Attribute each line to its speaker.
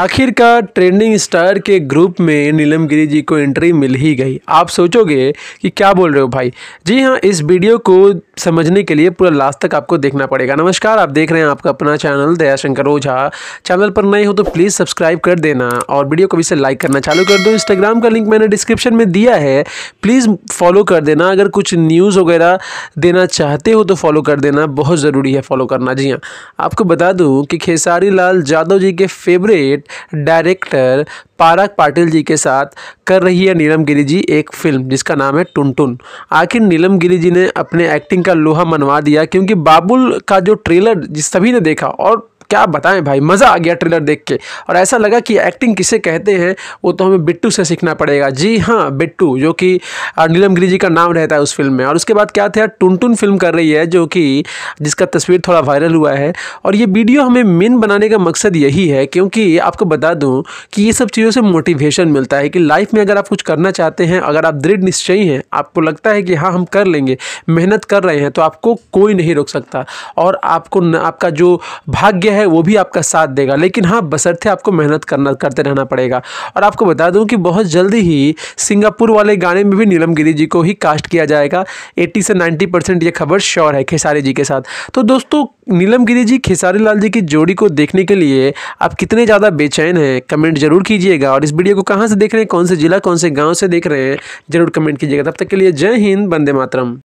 Speaker 1: आखिरकार trending star के group में नीलम गिरी जी को एंट्री मिल ही गई आप सोचोगे कि क्या बोल रहे हो भाई जी हाँ इस वीडियो को समझने के लिए पूरा लास्ट तक आपको देखना पड़ेगा नमस्कार आप देख रहे हैं आपका अपना चैनल दयाशंकर ओझा चैनल पर नए हो तो प्लीज़ सब्सक्राइब कर देना और वीडियो को भी से लाइक करना चालू कर दो इंस्टाग्राम का लिंक मैंने डिस्क्रिप्शन में दिया है प्लीज़ फॉलो कर देना अगर कुछ न्यूज़ वगैरह देना चाहते हो तो फॉलो कर देना बहुत ज़रूरी है फॉलो करना जी हाँ आपको बता दूँ कि खेसारी लाल जादव जी के फेवरेट डायरेक्टर पारक पाटिल जी के साथ कर रही है नीलम गिरी जी एक फिल्म जिसका नाम है टुनटुन आखिर नीलम गिरी जी ने अपने एक्टिंग का लोहा मनवा दिया क्योंकि बाबुल का जो ट्रेलर जिस सभी ने देखा और क्या बताएं भाई मज़ा आ गया ट्रेलर देख के और ऐसा लगा कि एक्टिंग किसे कहते हैं वो तो हमें बिट्टू से सीखना पड़ेगा जी हाँ बिट्टू जो कि नीलम गिरी जी का नाम रहता है उस फिल्म में और उसके बाद क्या था टुनटुन फिल्म कर रही है जो कि जिसका तस्वीर थोड़ा वायरल हुआ है और ये वीडियो हमें मेन बनाने का मकसद यही है क्योंकि आपको बता दूँ कि ये सब चीज़ों से मोटिवेशन मिलता है कि लाइफ में अगर आप कुछ करना चाहते हैं अगर आप दृढ़ निश्चयी हैं आपको लगता है कि हाँ हम कर लेंगे मेहनत कर रहे हैं तो आपको कोई नहीं रोक सकता और आपको न, आपका जो भाग्य है है वो भी आपका साथ देगा लेकिन हाँ बसरते आपको मेहनत करना करते रहना पड़ेगा और आपको बता दूँ कि बहुत जल्दी ही सिंगापुर वाले गाने में भी नीलम गिरी जी को ही कास्ट किया जाएगा एट्टी से नाइन्टी परसेंट यह खबर श्योर है खेसारी जी के साथ तो दोस्तों नीलम गिरी जी खेसारी लाल जी की जोड़ी को देखने के लिए आप कितने ज़्यादा बेचैन हैं कमेंट जरूर कीजिएगा और इस वीडियो को कहाँ से देख रहे हैं कौन से जिला कौन से गाँव से देख रहे हैं जरूर कमेंट कीजिएगा तब तक के लिए जय हिंद बंदे मातरम